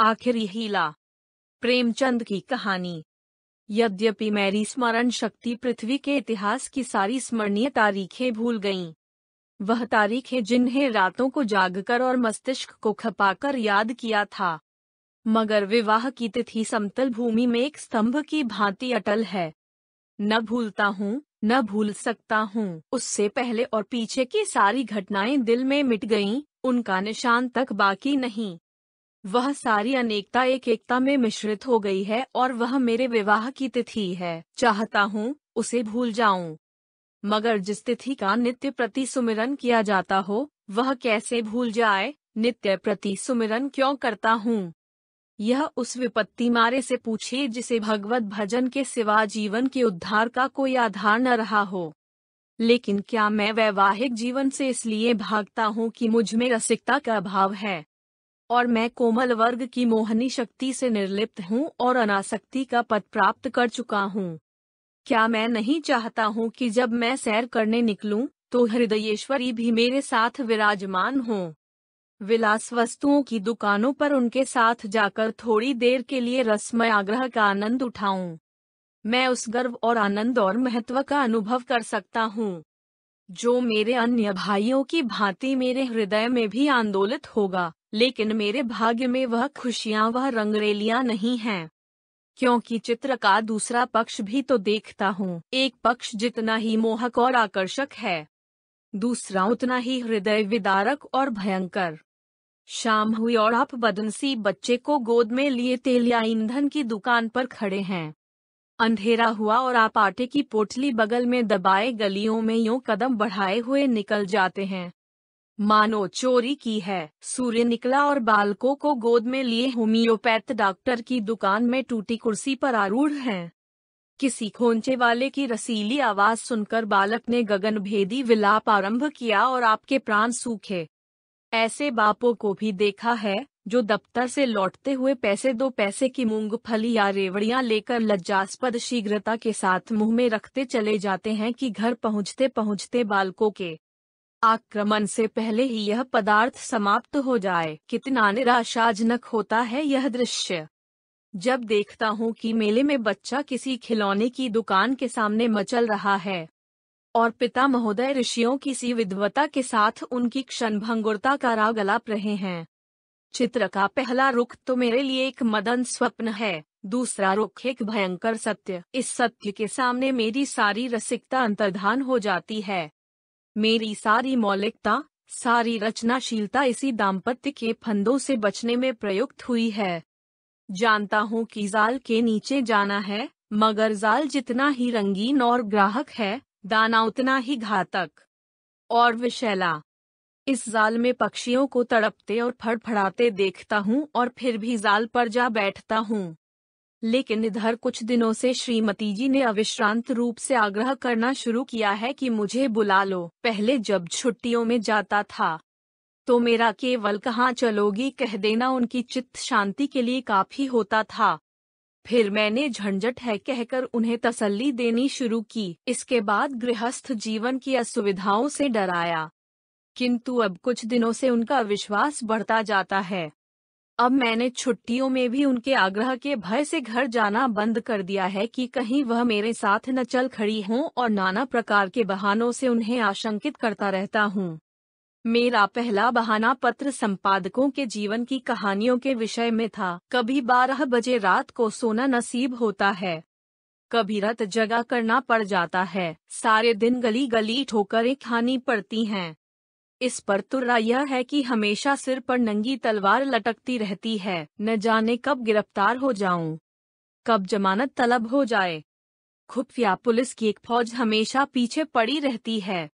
आखिरी हीला प्रेमचंद की कहानी यद्यपि मेरी स्मरण शक्ति पृथ्वी के इतिहास की सारी स्मरणीय तारीखें भूल गईं। वह तारीखें जिन्हें रातों को जागकर और मस्तिष्क को खपाकर याद किया था मगर विवाह की तिथि समतल भूमि में एक स्तंभ की भांति अटल है न भूलता हूँ न भूल सकता हूँ उससे पहले और पीछे की सारी घटनाएं दिल में मिट गईं, उनका निशान तक बाकी नहीं वह सारी अनेकता एक एकता में मिश्रित हो गई है और वह मेरे विवाह की तिथि है चाहता हूँ उसे भूल जाऊं मगर जिस तिथि का नित्य प्रति सुमिरन किया जाता हो वह कैसे भूल जाए नित्य प्रति सुमिरन क्यों करता हूँ यह उस विपत्ति मारे से पूछे जिसे भगवत भजन के सिवा जीवन के उद्धार का कोई आधार न रहा हो लेकिन क्या मैं वैवाहिक जीवन से इसलिए भागता हूँ कि मुझ में रसिकता का अभाव है और मैं कोमल वर्ग की मोहनी शक्ति से निर्लिप्त हूँ और अनासक्ति का पद प्राप्त कर चुका हूँ क्या मैं नहीं चाहता हूँ कि जब मैं सैर करने निकलूँ तो हृदयेश्वरी भी मेरे साथ विराजमान हो विलास वस्तुओं की दुकानों पर उनके साथ जाकर थोड़ी देर के लिए रसमय आग्रह का आनंद उठाऊं। मैं उस गर्व और आनंद और महत्व का अनुभव कर सकता हूँ जो मेरे अन्य भाइयों की भांति मेरे हृदय में भी आंदोलित होगा लेकिन मेरे भाग्य में वह खुशियां वह रंगरेलियां नहीं हैं क्योंकि चित्र का दूसरा पक्ष भी तो देखता हूँ एक पक्ष जितना ही मोहक और आकर्षक है दूसरा उतना ही हृदय विदारक और भयंकर शाम हुई और आप बदनसी बच्चे को गोद में लिए तेल या ईंधन की दुकान पर खड़े हैं अंधेरा हुआ और आप आटे की पोटली बगल में दबाए गलियों में यूं कदम बढ़ाए हुए निकल जाते हैं मानो चोरी की है सूर्य निकला और बालकों को गोद में लिए होम्योपैथ डॉक्टर की दुकान में टूटी कुर्सी पर आरूढ़ हैं। किसी खोंचे वाले की रसीली आवाज सुनकर बालक ने गगन भेदी विलाप आरंभ किया और आपके प्राण सूखे ऐसे बापों को भी देखा है जो दफ्तर से लौटते हुए पैसे दो पैसे की मूंगफली या रेवड़ियां लेकर लज्जास्पद शीघ्रता के साथ मुंह में रखते चले जाते हैं कि घर पहुंचते पहुंचते बालकों के आक्रमण से पहले ही यह पदार्थ समाप्त हो जाए कितना निराशाजनक होता है यह दृश्य जब देखता हूँ कि मेले में बच्चा किसी खिलौने की दुकान के सामने मचल रहा है और पिता महोदय ऋषियों की सी विद्वता के साथ उनकी क्षणभंगुरता का राग अलाप रहे हैं चित्र का पहला रुख तो मेरे लिए एक मदन स्वप्न है दूसरा रुख एक भयंकर सत्य इस सत्य के सामने मेरी सारी रसिकता अंतर्धान हो जाती है मेरी सारी मौलिकता सारी रचनाशीलता इसी दाम्पत्य के फंदों से बचने में प्रयुक्त हुई है जानता हूँ कि जाल के नीचे जाना है मगर जाल जितना ही रंगीन और ग्राहक है दाना उतना ही घातक और विशैला इस जाल में पक्षियों को तड़पते और फड़फड़ाते देखता हूँ और फिर भी जाल पर जा बैठता हूँ लेकिन इधर कुछ दिनों से श्रीमती जी ने अविश्रांत रूप से आग्रह करना शुरू किया है कि मुझे बुला लो पहले जब छुट्टियों में जाता था तो मेरा केवल कहाँ चलोगी कह देना उनकी चित्त शांति के लिए काफी होता था फिर मैंने झंझट है कहकर उन्हें तसल्ली देनी शुरू की इसके बाद गृहस्थ जीवन की असुविधाओं से डराया किंतु अब कुछ दिनों से उनका विश्वास बढ़ता जाता है अब मैंने छुट्टियों में भी उनके आग्रह के भय से घर जाना बंद कर दिया है कि कहीं वह मेरे साथ न चल खड़ी हों और नाना प्रकार के बहानों से उन्हें आशंकित करता रहता हूँ मेरा पहला बहाना पत्र संपादकों के जीवन की कहानियों के विषय में था कभी बारह बजे रात को सोना नसीब होता है कभी रत जगा करना पड़ जाता है सारे दिन गली गली ठोकरें खानी पड़ती हैं इस पर तुर्रा यह है कि हमेशा सिर पर नंगी तलवार लटकती रहती है न जाने कब गिरफ्तार हो जाऊं कब जमानत तलब हो जाए खुफिया पुलिस की एक फौज हमेशा पीछे पड़ी रहती है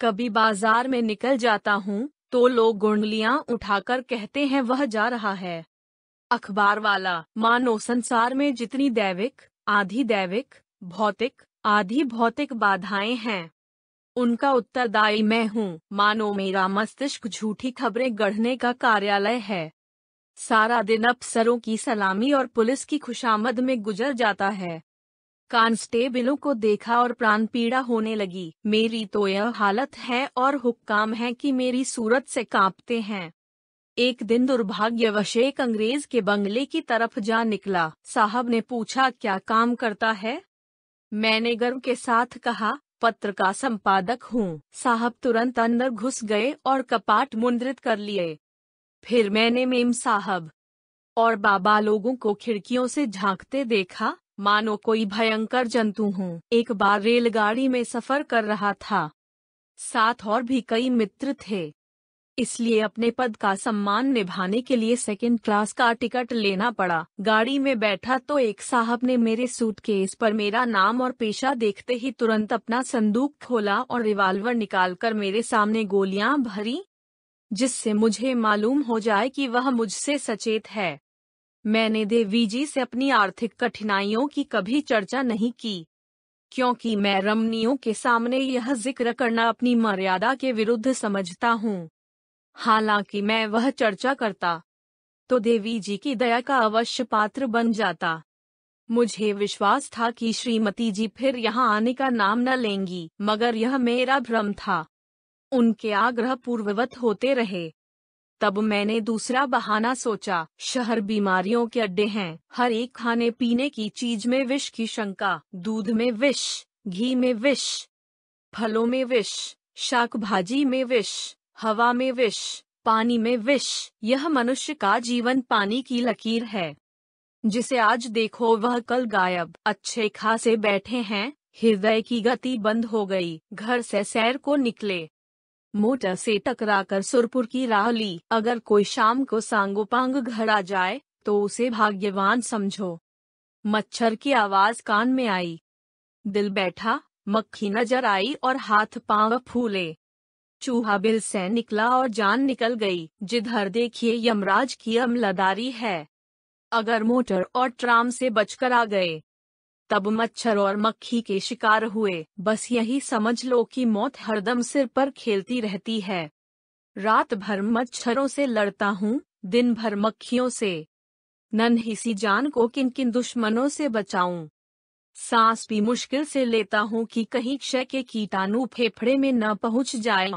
कभी बाजार में निकल जाता हूँ तो लोग गुंडलियाँ उठाकर कहते हैं वह जा रहा है अखबार वाला मानो संसार में जितनी दैविक आधी दैविक भौतिक आधी भौतिक बाधाएं हैं उनका उत्तरदायी मैं हूँ मानो मेरा मस्तिष्क झूठी खबरें गढ़ने का कार्यालय है सारा दिन अफसरों की सलामी और पुलिस की खुशामद में गुजर जाता है कांस्टेबलों को देखा और प्राण पीड़ा होने लगी मेरी तो यह हालत है और हुक्काम है कि मेरी सूरत से कांपते हैं एक दिन दुर्भाग्यवश एक अंग्रेज के बंगले की तरफ जा निकला साहब ने पूछा क्या काम करता है मैंने गर्व के साथ कहा पत्र का संपादक हूँ साहब तुरंत अंदर घुस गए और कपाट मुद्रित कर लिए फिर मैंने मेम साहब और बाबा लोगों को खिड़कियों से झांकते देखा मानो कोई भयंकर जंतु हूँ एक बार रेलगाड़ी में सफर कर रहा था साथ और भी कई मित्र थे इसलिए अपने पद का सम्मान निभाने के लिए सेकंड क्लास का टिकट लेना पड़ा गाड़ी में बैठा तो एक साहब ने मेरे सूट केस पर मेरा नाम और पेशा देखते ही तुरंत अपना संदूक खोला और रिवाल्वर कर मेरे सामने गोलियां भरी जिससे मुझे मालूम हो जाए कि वह मुझसे सचेत है मैंने देवी जी से अपनी आर्थिक कठिनाइयों की कभी चर्चा नहीं की क्योंकि मैं रमनियों के सामने यह जिक्र करना अपनी मर्यादा के विरुद्ध समझता हूँ हालांकि मैं वह चर्चा करता तो देवी जी की दया का अवश्य पात्र बन जाता मुझे विश्वास था कि श्रीमती जी फिर यहाँ आने का नाम न लेंगी मगर यह मेरा भ्रम था उनके आग्रह पूर्ववत होते रहे तब मैंने दूसरा बहाना सोचा शहर बीमारियों के अड्डे हैं हर एक खाने पीने की चीज में विष की शंका दूध में विष घी में विष फलों में विष शाक भाजी में विष हवा में विष पानी में विष यह मनुष्य का जीवन पानी की लकीर है जिसे आज देखो वह कल गायब अच्छे खासे बैठे हैं हृदय की गति बंद हो गई घर से सैर को निकले मोटर से टकराकर सुरपुर की राह ली अगर कोई शाम को सांगोपांग घर आ जाए तो उसे भाग्यवान समझो मच्छर की आवाज कान में आई दिल बैठा मक्खी नजर आई और हाथ पांव फूले चूहा बिल से निकला और जान निकल गई जिधर देखिए यमराज की अमलदारी है अगर मोटर और ट्राम से बचकर आ गए तब मच्छर और मक्खी के शिकार हुए बस यही समझ लो कि मौत हरदम सिर पर खेलती रहती है रात भर मच्छरों से लड़ता हूँ दिन भर मक्खियों से नन्ही सी जान को किन किन दुश्मनों से बचाऊं सांस भी मुश्किल से लेता हूँ कि कहीं क्षय के कीटाणु फेफड़े में न पहुँच जाए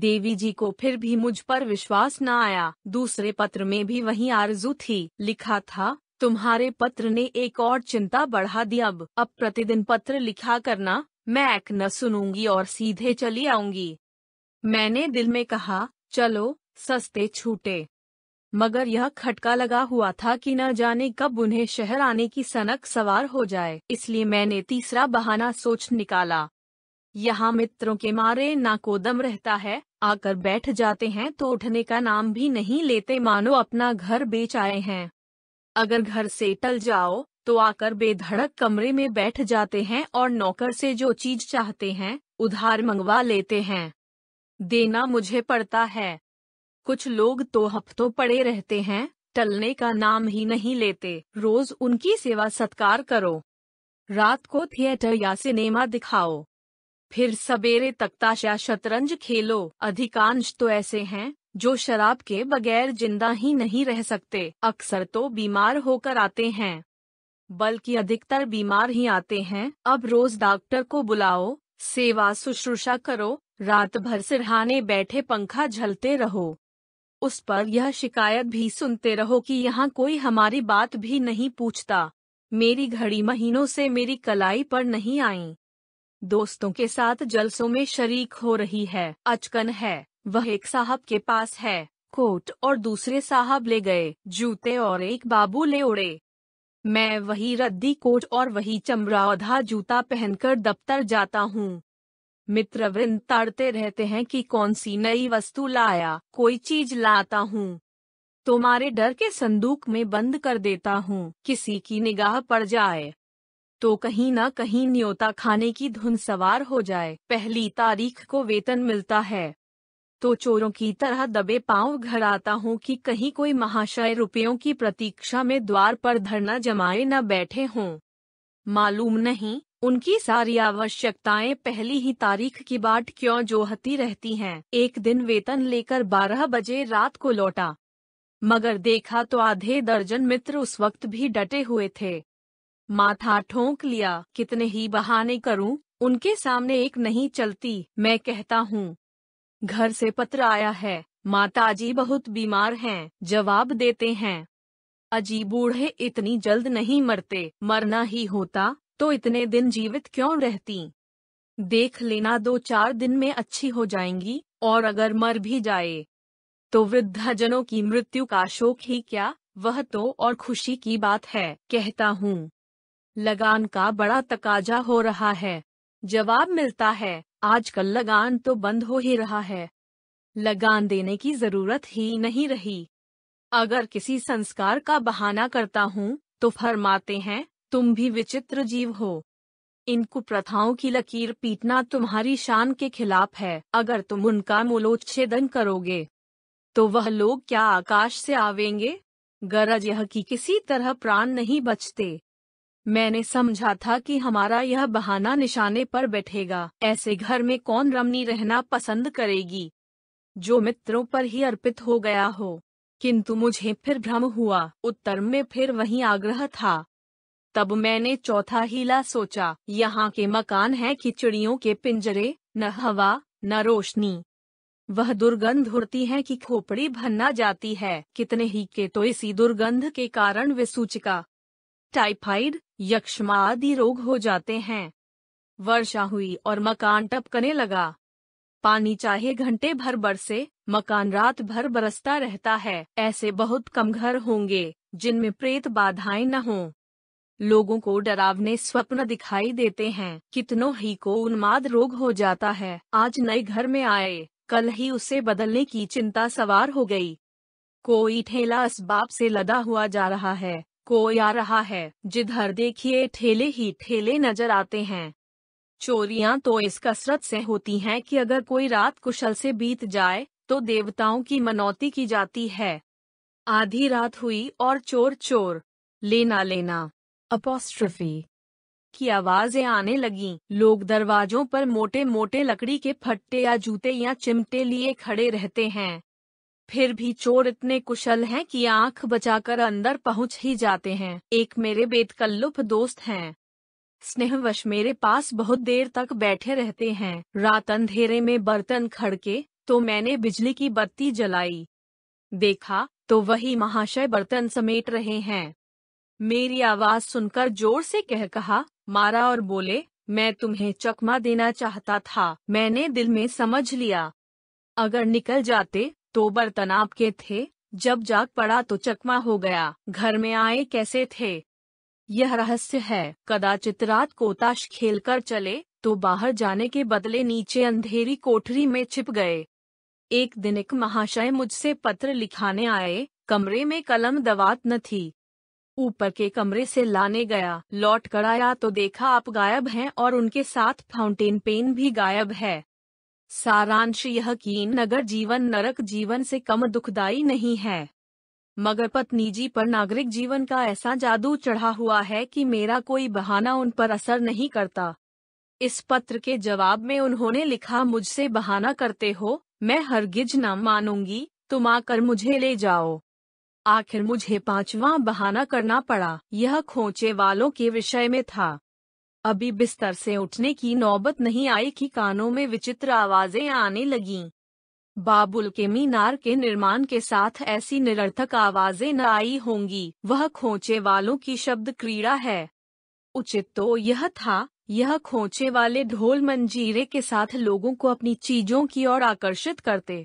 देवी जी को फिर भी मुझ पर विश्वास न आया दूसरे पत्र में भी वही आरजू थी लिखा था तुम्हारे पत्र ने एक और चिंता बढ़ा दी अब अब प्रतिदिन पत्र लिखा करना मैं एक न सुनूंगी और सीधे चली आऊंगी मैंने दिल में कहा चलो सस्ते छूटे मगर यह खटका लगा हुआ था कि न जाने कब उन्हें शहर आने की सनक सवार हो जाए इसलिए मैंने तीसरा बहाना सोच निकाला यहाँ मित्रों के मारे ना कोदम रहता है आकर बैठ जाते हैं तो उठने का नाम भी नहीं लेते मानो अपना घर बेच आए हैं अगर घर से टल जाओ तो आकर बेधड़क कमरे में बैठ जाते हैं और नौकर से जो चीज चाहते हैं उधार मंगवा लेते हैं देना मुझे पड़ता है कुछ लोग तो हफ्तों पड़े रहते हैं टलने का नाम ही नहीं लेते रोज उनकी सेवा सत्कार करो रात को थिएटर या सिनेमा दिखाओ फिर सवेरे तक या शतरंज खेलो अधिकांश तो ऐसे हैं जो शराब के बगैर जिंदा ही नहीं रह सकते अक्सर तो बीमार होकर आते हैं बल्कि अधिकतर बीमार ही आते हैं अब रोज डॉक्टर को बुलाओ सेवा शुश्रूषा करो रात भर सिरहाने बैठे पंखा झलते रहो उस पर यह शिकायत भी सुनते रहो कि यहाँ कोई हमारी बात भी नहीं पूछता मेरी घड़ी महीनों से मेरी कलाई पर नहीं आई दोस्तों के साथ जलसों में शरीक हो रही है अचकन है वह एक साहब के पास है कोट और दूसरे साहब ले गए जूते और एक बाबू ले उड़े मैं वही रद्दी कोट और वही चमरावधा जूता पहनकर दफ्तर जाता हूँ वृंद ताड़ते रहते हैं कि कौन सी नई वस्तु लाया कोई चीज लाता हूँ तुम्हारे डर के संदूक में बंद कर देता हूँ किसी की निगाह पड़ जाए तो कहीं ना कहीं न्योता खाने की धुन सवार हो जाए पहली तारीख को वेतन मिलता है तो चोरों की तरह दबे पांव घर आता हूँ कि कहीं कोई महाशय रुपयों की प्रतीक्षा में द्वार पर धरना जमाए न बैठे हों मालूम नहीं उनकी सारी आवश्यकताएं पहली ही तारीख की बाट क्यों जोहती रहती हैं। एक दिन वेतन लेकर 12 बजे रात को लौटा मगर देखा तो आधे दर्जन मित्र उस वक्त भी डटे हुए थे माथा ठोंक लिया कितने ही बहाने करूं, उनके सामने एक नहीं चलती मैं कहता हूँ घर से पत्र आया है माताजी बहुत बीमार हैं जवाब देते हैं अजी बूढ़े इतनी जल्द नहीं मरते मरना ही होता तो इतने दिन जीवित क्यों रहती देख लेना दो चार दिन में अच्छी हो जाएंगी और अगर मर भी जाए तो वृद्धाजनों की मृत्यु का शोक ही क्या वह तो और खुशी की बात है कहता हूँ लगान का बड़ा तकाजा हो रहा है जवाब मिलता है आजकल लगान तो बंद हो ही रहा है लगान देने की जरूरत ही नहीं रही अगर किसी संस्कार का बहाना करता हूँ तो फरमाते हैं तुम भी विचित्र जीव हो इन कुप्रथाओं की लकीर पीटना तुम्हारी शान के खिलाफ है अगर तुम उनका मूलोच्छेदन करोगे तो वह लोग क्या आकाश से आवेंगे गरज यह कि किसी तरह प्राण नहीं बचते मैंने समझा था कि हमारा यह बहाना निशाने पर बैठेगा ऐसे घर में कौन रमनी रहना पसंद करेगी जो मित्रों पर ही अर्पित हो गया हो किंतु मुझे फिर भ्रम हुआ उत्तर में फिर वही आग्रह था तब मैंने चौथा हीला सोचा यहाँ के मकान है कि चिड़ियों के पिंजरे न हवा न रोशनी वह दुर्गंध उड़ती है कि खोपड़ी भन्ना जाती है कितने ही के तो इसी दुर्गंध के कारण वे सूचिका टाइफाइड यक्षमा आदि रोग हो जाते हैं वर्षा हुई और मकान टपकने लगा पानी चाहे घंटे भर बरसे मकान रात भर बरसता रहता है ऐसे बहुत कम घर होंगे जिनमें प्रेत बाधाएं न हों लोगों को डरावने स्वप्न दिखाई देते हैं कितनों ही को उन्माद रोग हो जाता है आज नए घर में आए कल ही उसे बदलने की चिंता सवार हो गई कोई ठेला इस बाप से लदा हुआ जा रहा है कोई आ रहा है जिधर देखिए ठेले ही ठेले नजर आते हैं चोरियां तो इस कसरत से होती हैं कि अगर कोई रात कुशल से बीत जाए तो देवताओं की मनौती की जाती है आधी रात हुई और चोर चोर लेना लेना अपोस्ट्रफी की आवाजें आने लगी लोग दरवाजों पर मोटे मोटे लकड़ी के फट्टे या जूते या चिमटे लिए खड़े रहते हैं फिर भी चोर इतने कुशल हैं कि आंख बचाकर अंदर पहुंच ही जाते हैं एक मेरे बेतकल्लुफ दोस्त हैं स्नेहवश मेरे पास बहुत देर तक बैठे रहते हैं रात अंधेरे में बर्तन खड़के तो मैंने बिजली की बत्ती जलाई देखा तो वही महाशय बर्तन समेट रहे हैं मेरी आवाज सुनकर जोर से कह कहा मारा और बोले मैं तुम्हें चकमा देना चाहता था मैंने दिल में समझ लिया अगर निकल जाते तोबर तनाव के थे जब जाग पड़ा तो चकमा हो गया घर में आए कैसे थे यह रहस्य है कदाचित रात को ताश कर चले तो बाहर जाने के बदले नीचे अंधेरी कोठरी में छिप गए एक दिन एक महाशय मुझसे पत्र लिखाने आए कमरे में कलम दवात न थी ऊपर के कमरे से लाने गया लौट कर आया तो देखा आप गायब हैं और उनके साथ फाउंटेन पेन भी गायब है सारांश यह कि नगर जीवन नरक जीवन से कम दुखदायी नहीं है मगर पत्नी जी पर नागरिक जीवन का ऐसा जादू चढ़ा हुआ है कि मेरा कोई बहाना उन पर असर नहीं करता इस पत्र के जवाब में उन्होंने लिखा मुझसे बहाना करते हो मैं हरगिज न मानूंगी तुम आकर मुझे ले जाओ आखिर मुझे पांचवा बहाना करना पड़ा यह खोचे वालों के विषय में था अभी बिस्तर से उठने की नौबत नहीं आई कि कानों में विचित्र आवाजें आने लगीं। बाबुल के मीनार के निर्माण के साथ ऐसी निरर्थक आवाजें न आई होंगी वह खोचे वालों की शब्द क्रीड़ा है उचित तो यह था यह खोचे वाले ढोल मंजीरे के साथ लोगों को अपनी चीजों की ओर आकर्षित करते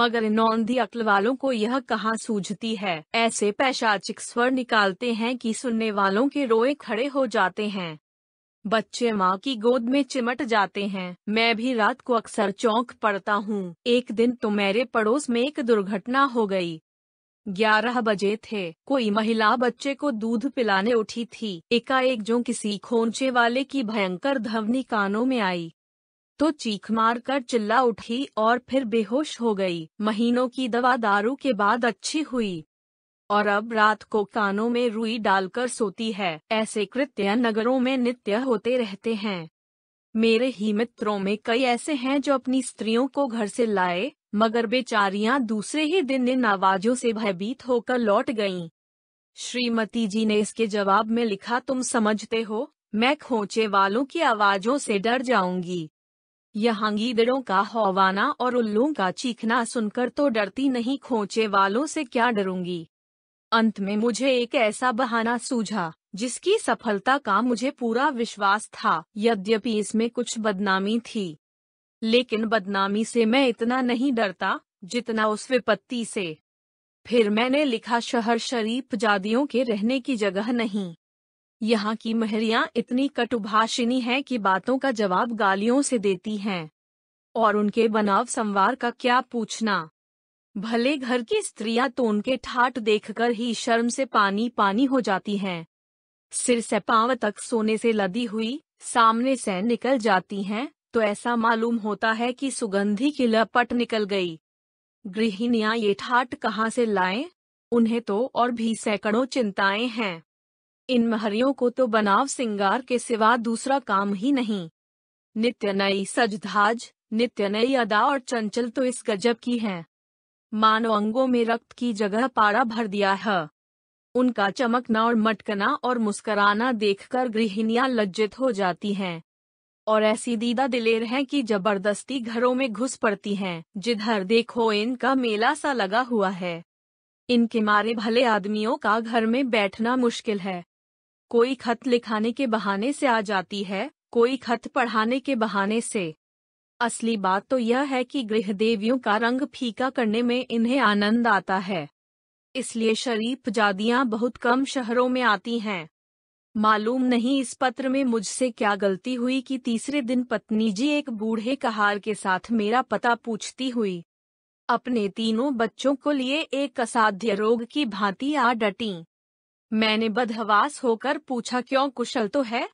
मगर नौंदी अक्ल वालों को यह कहाँ सूझती है ऐसे पैशाचिक स्वर निकालते हैं कि सुनने वालों के रोए खड़े हो जाते हैं बच्चे माँ की गोद में चिमट जाते हैं मैं भी रात को अक्सर चौंक पड़ता हूँ एक दिन तो मेरे पड़ोस में एक दुर्घटना हो गई ग्यारह बजे थे कोई महिला बच्चे को दूध पिलाने उठी थी एकाएक जो किसी खोचे वाले की भयंकर ध्वनि कानों में आई तो चीख मार कर चिल्ला उठी और फिर बेहोश हो गई महीनों की दवा दारू के बाद अच्छी हुई और अब रात को कानों में रुई डालकर सोती है ऐसे कृत्य नगरों में नित्य होते रहते हैं मेरे ही मित्रों में कई ऐसे हैं जो अपनी स्त्रियों को घर से लाए मगर बेचारियां दूसरे ही दिन इन आवाजों से भयभीत होकर लौट गईं। श्रीमती जी ने इसके जवाब में लिखा तुम समझते हो मैं खोचे वालों की आवाजों से डर जाऊंगी यहाँ गीदड़ों का हौवाना और उल्लू का चीखना सुनकर तो डरती नहीं खोचे वालों से क्या डरूंगी अंत में मुझे एक ऐसा बहाना सूझा जिसकी सफलता का मुझे पूरा विश्वास था यद्यपि इसमें कुछ बदनामी थी लेकिन बदनामी से मैं इतना नहीं डरता जितना उस विपत्ति से फिर मैंने लिखा शहर शरीफ जादियों के रहने की जगह नहीं यहाँ की महरियाँ इतनी कटुभाषिनी हैं कि बातों का जवाब गालियों से देती हैं और उनके बनाव संवार का क्या पूछना भले घर की स्त्रियां तो उनके ठाट देखकर ही शर्म से पानी पानी हो जाती हैं सिर से पांव तक सोने से लदी हुई सामने से निकल जाती हैं तो ऐसा मालूम होता है कि सुगंधी की लपट निकल गई गृहिणियां ये ठाट कहाँ से लाएं? उन्हें तो और भी सैकड़ों चिंताएं हैं इन महरियों को तो बनाव सिंगार के सिवा दूसरा काम ही नहीं नित्य नई सजधाज नित्य नई अदा और चंचल तो इस गजब की है मानव अंगों में रक्त की जगह पारा भर दिया है उनका चमकना और मटकना और मुस्कराना देखकर गृहिणियां लज्जित हो जाती हैं और ऐसी दीदा दिलेर हैं कि जबरदस्ती घरों में घुस पड़ती हैं जिधर देखो इनका मेला सा लगा हुआ है इनके मारे भले आदमियों का घर में बैठना मुश्किल है कोई खत लिखाने के बहाने से आ जाती है कोई खत पढ़ाने के बहाने से असली बात तो यह है कि गृह देवियों का रंग फीका करने में इन्हें आनंद आता है इसलिए शरीफ जादियां बहुत कम शहरों में आती हैं मालूम नहीं इस पत्र में मुझसे क्या गलती हुई कि तीसरे दिन पत्नी जी एक बूढ़े कहार के साथ मेरा पता पूछती हुई अपने तीनों बच्चों को लिए एक असाध्य रोग की भांति आ डटी मैंने बदहवास होकर पूछा क्यों कुशल तो है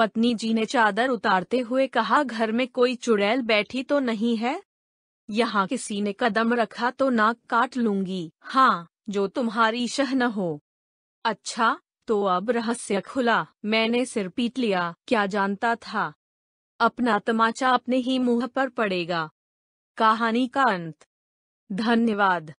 पत्नी जी ने चादर उतारते हुए कहा घर में कोई चुड़ैल बैठी तो नहीं है यहाँ किसी ने कदम रखा तो नाक काट लूंगी हाँ जो तुम्हारी शह न हो अच्छा तो अब रहस्य खुला मैंने सिर पीट लिया क्या जानता था अपना तमाचा अपने ही मुंह पर पड़ेगा कहानी का अंत धन्यवाद